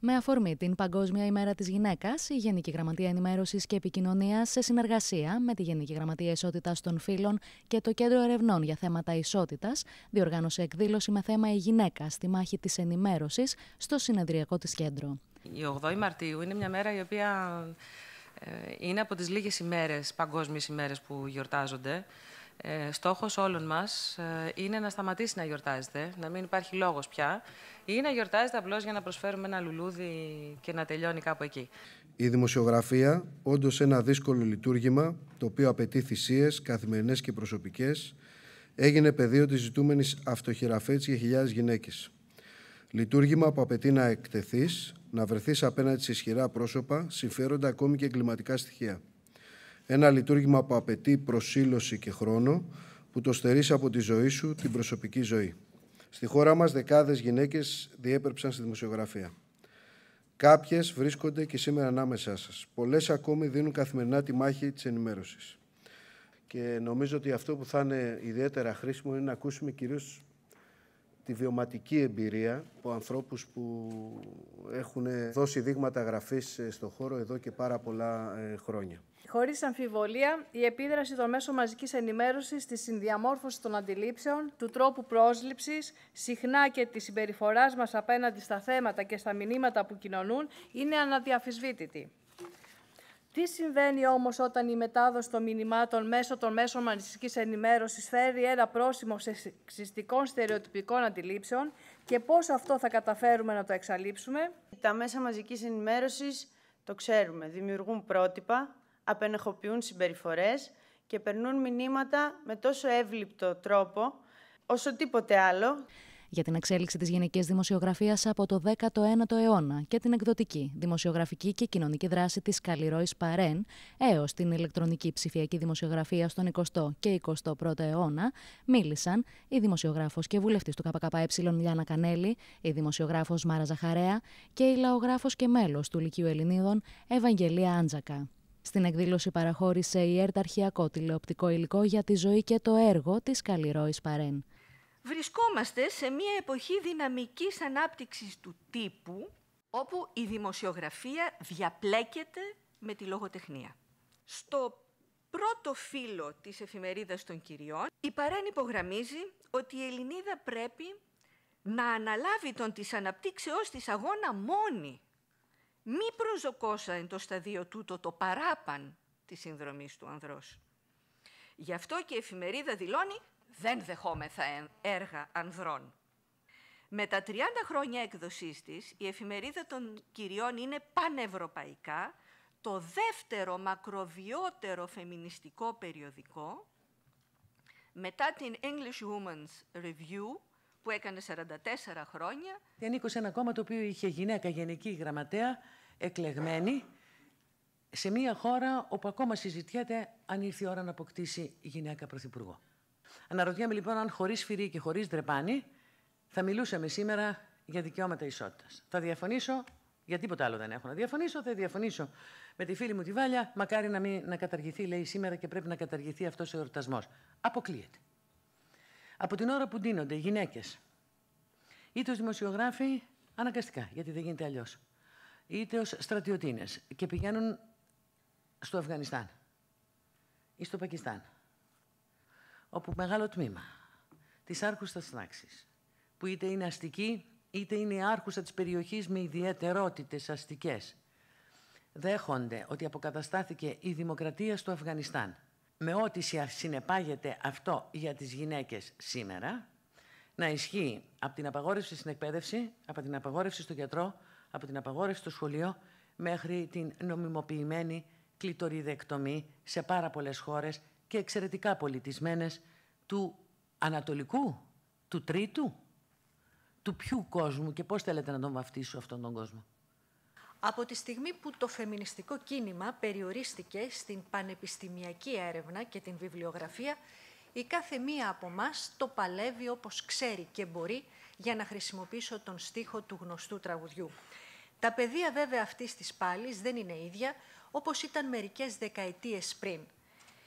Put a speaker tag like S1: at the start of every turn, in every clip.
S1: Με αφορμή την Παγκόσμια ημέρα της γυναίκας, η Γενική Γραμματεία Ενημέρωσης και Επικοινωνίας, σε συνεργασία με τη Γενική Γραμματεία Ισότητας των φίλων και το Κέντρο Ερευνών για Θέματα Ισότητας, διοργάνωσε εκδήλωση με θέμα Η γυναίκα στη μάχη της ενημέρωσης στο συνεδριακό της κέντρο.
S2: Η 8η Μαρτίου είναι μια μέρα η οποία ε, είναι από τις λίγες ημέρες, παγκόσμιες ημέρες που γιορτάζονται. Ε, στόχος όλων μας ε, είναι να σταματήσει να γιορτάζεται, να μην υπάρχει λόγος πια ή να γιορτάζεται απλώς για να προσφέρουμε ένα λουλούδι και να τελειώνει κάπου εκεί.
S3: Η δημοσιογραφία, όντως ένα δύσκολο λειτουργήμα, το οποίο απαιτεί θυσίες, καθημερινές και προσωπικές, έγινε πεδίο της ζητούμενης αυτοχειραφέτης για χιλιάδες γυναίκες. Λειτουργήμα που απαιτεί να εκτεθείς, να βρεθείς απέναντι σε ισχυρά πρόσωπα, συμφέροντα ακόμη και εγκληματικά στοιχεία. Ένα λειτουργήμα που απαιτεί προσήλωση και χρόνο, που το στερείς από τη ζωή σου, την προσωπική ζωή. Στη χώρα μας δεκάδες γυναίκες διέπρεψαν στη δημοσιογραφία. Κάποιες βρίσκονται και σήμερα ανάμεσά σας. Πολλές ακόμη δίνουν καθημερινά τη μάχη της ενημέρωσης. Και νομίζω ότι αυτό που θα είναι ιδιαίτερα χρήσιμο είναι να ακούσουμε κυρίως τη βιωματική εμπειρία από ανθρώπους που έχουν δώσει δείγματα γραφής ε, στον χώρο εδώ και πάρα πολλά ε, χρόνια.
S4: Χωρίς αμφιβολία, η επίδραση των μέσων μαζικής ενημέρωσης στη συνδιαμόρφωσης των αντιλήψεων, του τρόπου πρόσληψης, συχνά και της συμπεριφοράς μας απέναντι στα θέματα και στα μηνύματα που κοινωνούν, είναι αναδιαφυσβήτητη. Τι συμβαίνει όμως όταν η μετάδοση των μηνυμάτων μέσω των μέσων μαζικής ενημέρωσης φέρει ένα πρόσημο σε στερεοτυπικών αντιλήψεων και πώς αυτό θα καταφέρουμε να το εξαλείψουμε. Τα μέσα μαζικής ενημέρωσης το ξέρουμε, δημιουργούν πρότυπα, απενεχοποιούν συμπεριφορές και περνούν μηνύματα με τόσο εύληπτο τρόπο
S1: όσο τίποτε άλλο. Για την εξέλιξη της γενικής δημοσιογραφίας από το 19ο αιώνα και την εκδοτική, δημοσιογραφική και κοινωνική δράση της Καλλιρόης Παρέν έως την ηλεκτρονική ψηφιακή δημοσιογραφία στον 20ο και 21ο αιώνα μίλησαν η δημοσιογράφος και βουλευτής του ΚΚΕ Λιάννα Κανέλη, η δημοσιογράφος Μάρα Ζαχαρέα και η λαογράφος και μέλος του Λυκείου Ελληνίδων Ευαγγελία Άντζακα. Στην εκδήλωση παραχώρησε η ΕΡΤ αρχιακό τηλεοπτικό υλικό για τη ζωή και το έργο της Καλλιρόης Παρέν.
S4: Βρισκόμαστε σε μια εποχή δυναμικής ανάπτυξης του τύπου, όπου η δημοσιογραφία διαπλέκεται με τη λογοτεχνία. Στο πρώτο φύλλο της εφημερίδας των κυριών, η Παρέν υπογραμμίζει ότι η Ελληνίδα πρέπει να αναλάβει τον της αναπτύξεώς της αγώνα μόνη μη εν το σταδίο τούτο το παράπαν της συνδρομής του ανδρός. Γι' αυτό και η εφημερίδα δηλώνει «Δεν δεχόμεθα έργα ανδρών». Με τα 30 χρόνια έκδοσής της, η εφημερίδα των κυριών είναι πανευρωπαϊκά το δεύτερο μακροβιότερο φεμινιστικό περιοδικό μετά την English Women's Review που έκανε 44 χρόνια.
S2: Και ανήκω σε ένα κόμμα το οποίο είχε γυναίκα γενική γραμματέα, εκλεγμένη, σε μια χώρα όπου ακόμα συζητιέται αν ήρθε η ώρα να αποκτήσει γυναίκα πρωθυπουργό. Αναρωτιέμαι λοιπόν αν χωρίς φυρί και χωρίς δρεπάνι θα μιλούσαμε σήμερα για δικαιώματα ισότητας. Θα διαφωνήσω, για τίποτα άλλο δεν έχω να διαφωνήσω, θα διαφωνήσω με τη φίλη μου τη Βάλια. Μακάρι να, μην, να καταργηθεί, λέει σήμερα, και πρέπει να καταργηθεί αυτός ο εορτασμός. Αποκλείεται. Από την ώρα που ντύνονται οι γυναίκες, είτε ως δημοσιογράφοι, αναγκαστικά, γιατί δεν γίνεται αλλιώς, είτε ως στρατιωτίνες και πηγαίνουν στο Αφγανιστάν ή στο Πακιστάν, όπου μεγάλο τμήμα της άρχουσας τάξη, που είτε είναι αστική, είτε είναι η άρχουσα της περιοχής με ιδιαιτερότητες αστικές, δέχονται ότι αποκαταστάθηκε η δημοκρατία στο πακισταν οπου μεγαλο τμημα τη αρχουσα ταξη που ειτε ειναι αστικη ειτε ειναι αρχουσα τη περιοχη με ιδιαιτεροτητε αστικε δεχονται οτι αποκατασταθηκε η δημοκρατια στο αφγανισταν με ό,τι συνεπάγεται αυτό για τις γυναίκες σήμερα, να ισχύει από την απαγόρευση στην εκπαίδευση, από την απαγόρευση στο γιατρό, από την απαγόρευση στο σχολείο, μέχρι την νομιμοποιημένη κλιτοριδεκτομή σε πάρα πολλές χώρες και εξαιρετικά πολιτισμένες του ανατολικού, του τρίτου, του ποιου κόσμου και πώς θέλετε να τον βαφτίσω αυτόν τον κόσμο.
S4: Από τη στιγμή που το φεμινιστικό κίνημα περιορίστηκε στην πανεπιστημιακή έρευνα και την βιβλιογραφία, η κάθε μία από μας το παλεύει όπως ξέρει και μπορεί για να χρησιμοποιήσω τον στίχο του γνωστού τραγουδιού. Τα πεδία βέβαια αυτής της πάλης δεν είναι ίδια, όπως ήταν μερικές δεκαετίες πριν.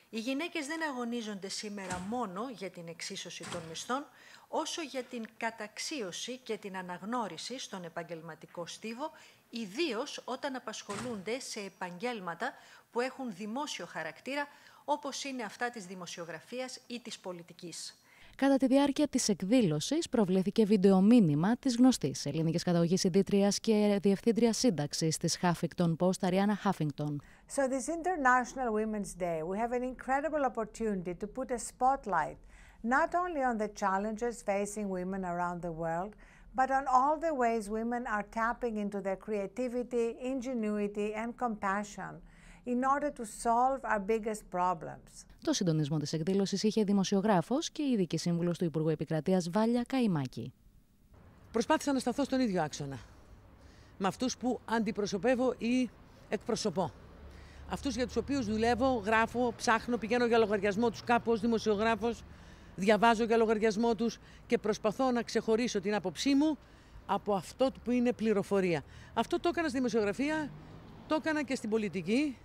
S4: Οι γυναίκες δεν αγωνίζονται σήμερα μόνο για την εξίσωση των μισθών, όσο για την καταξίωση και την αναγνώριση στον επαγγελματικό στίβο ιδίως όταν απασχολούνται σε επαγγέλματα που έχουν δημόσιο
S1: χαρακτήρα,
S4: όπως είναι αυτά της δημοσιογραφίας ή της πολιτικής.
S1: Κατά τη διάρκεια της εκδήλωσης, προβλήθηκε βιντεομήνυμα της γνωστής ελληνικής καταγωγής συντήτρια και διευθύντριας σύνταξης της Huffington Post, Αριάννα Huffington.
S4: So, this International Women's Day, we have an incredible opportunity to put a spotlight not only on the challenges facing women around the world, but on all the ways women are tapping into their creativity, ingenuity and compassion in order to solve our biggest problems.
S1: Το συντονισμό της εκδήλωσης είχε δημοσιογράφος και ειδική σύμβουλος του Υπουργού Επικρατείας Βάλια Καϊμάκη.
S2: Προσπάθησα να σταθώ στον ίδιο άξονα με αυτούς που αντιπροσωπεύω ή εκπροσωπώ. Αυτούς για τους οποίους δουλεύω, γράφω, ψάχνω, πηγαίνω για λογαριασμό τους κάπως, δημοσιογράφος, διαβάζω για λογαριασμό τους και προσπαθώ να ξεχωρίσω την άποψή μου από αυτό που είναι πληροφορία. Αυτό το έκανα στη δημοσιογραφία, το έκανα και στην πολιτική.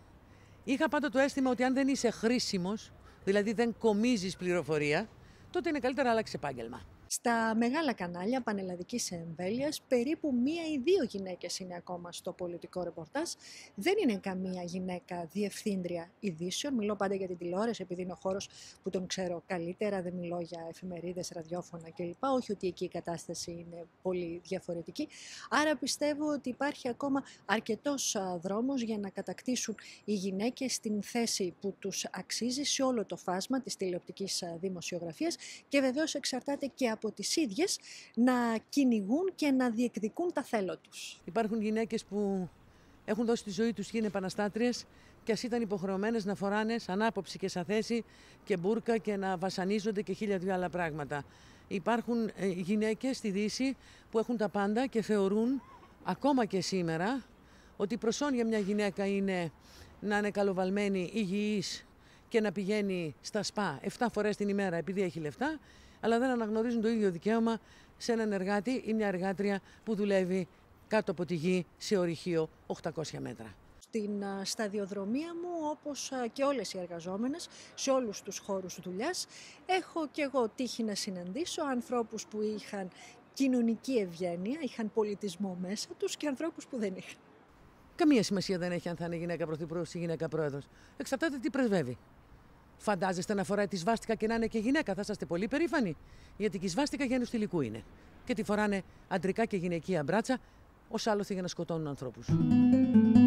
S2: Είχα πάντα το αίσθημα ότι αν δεν είσαι χρήσιμος, δηλαδή δεν κομίζεις πληροφορία, τότε είναι καλύτερα να αλλάξεις επάγγελμα.
S4: Στα μεγάλα κανάλια Πανελλαδικής εμβέλειας, περίπου μία ή δύο γυναίκες είναι ακόμα στο πολιτικό ρεπορτάζ. Δεν είναι καμία γυναίκα διευθύντρια ειδήσεων. Μιλώ πάντα για την τηλεόραση, επειδή είναι ο χώρος που τον ξέρω καλύτερα. Δεν μιλώ για εφημερίδες, ραδιόφωνα κλπ. Όχι ότι εκεί η κατάσταση είναι πολύ διαφορετική. Άρα πιστεύω ότι υπάρχει ακόμα αρκετός δρόμος για να κατακτήσουν οι γυναίκες την θέση που τους αξίζει σε όλο το φάσμα της τηλεοπτικής δημοσιογραφίας και βεβαίως εξαρτάται και από τις ίδιες να κυνηγούν και να διεκδικούν τα θέλω τους. Υπάρχουν
S2: γυναίκες που έχουν δώσει τη ζωή τους και είναι και ας ήταν υποχρεωμένες να φοράνε σαν άποψη και σαν θέση και μπουρκα και να βασανίζονται και χίλια δυο άλλα πράγματα. Υπάρχουν ε, γυναίκες στη Δύση που έχουν τα πάντα και θεωρούν ακόμα και σήμερα ότι προσόν για μια γυναίκα είναι να είναι καλοβαλμένη, υγιής και να πηγαίνει στα σπα 7 φορές την ημέρα επειδή έχει λεφτά αλλά δεν αναγνωρίζουν το ίδιο δικαίωμα σε έναν εργάτη ή μια εργάτρια που δουλεύει κάτω από τη γη σε ορυχείο 800 μέτρα.
S4: Στην σταδιοδρομία μου, όπως και όλες οι εργαζόμενες, σε όλους τους χώρους δουλειάς, έχω και εγώ τύχη να συναντήσω ανθρώπους που είχαν κοινωνική ευγένεια, είχαν πολιτισμό μέσα τους και ανθρώπους που δεν είχαν.
S2: Καμία σημασία δεν έχει αν θα είναι γυναίκα πρωθυπουργός ή γυναίκα πρόεδρος. Εξαρτάται τι πρεσβεύει. Φαντάζεστε να φοράει τη σβάστικα και να είναι και γυναίκα. Θα είστε πολύ περήφανοι. Γιατί και η σβάστηκα γένους θηλυκού είναι. Και τη φοράνε αντρικά και γυναικεία μπράτσα, ως άλλο για να σκοτώνουν ανθρώπους.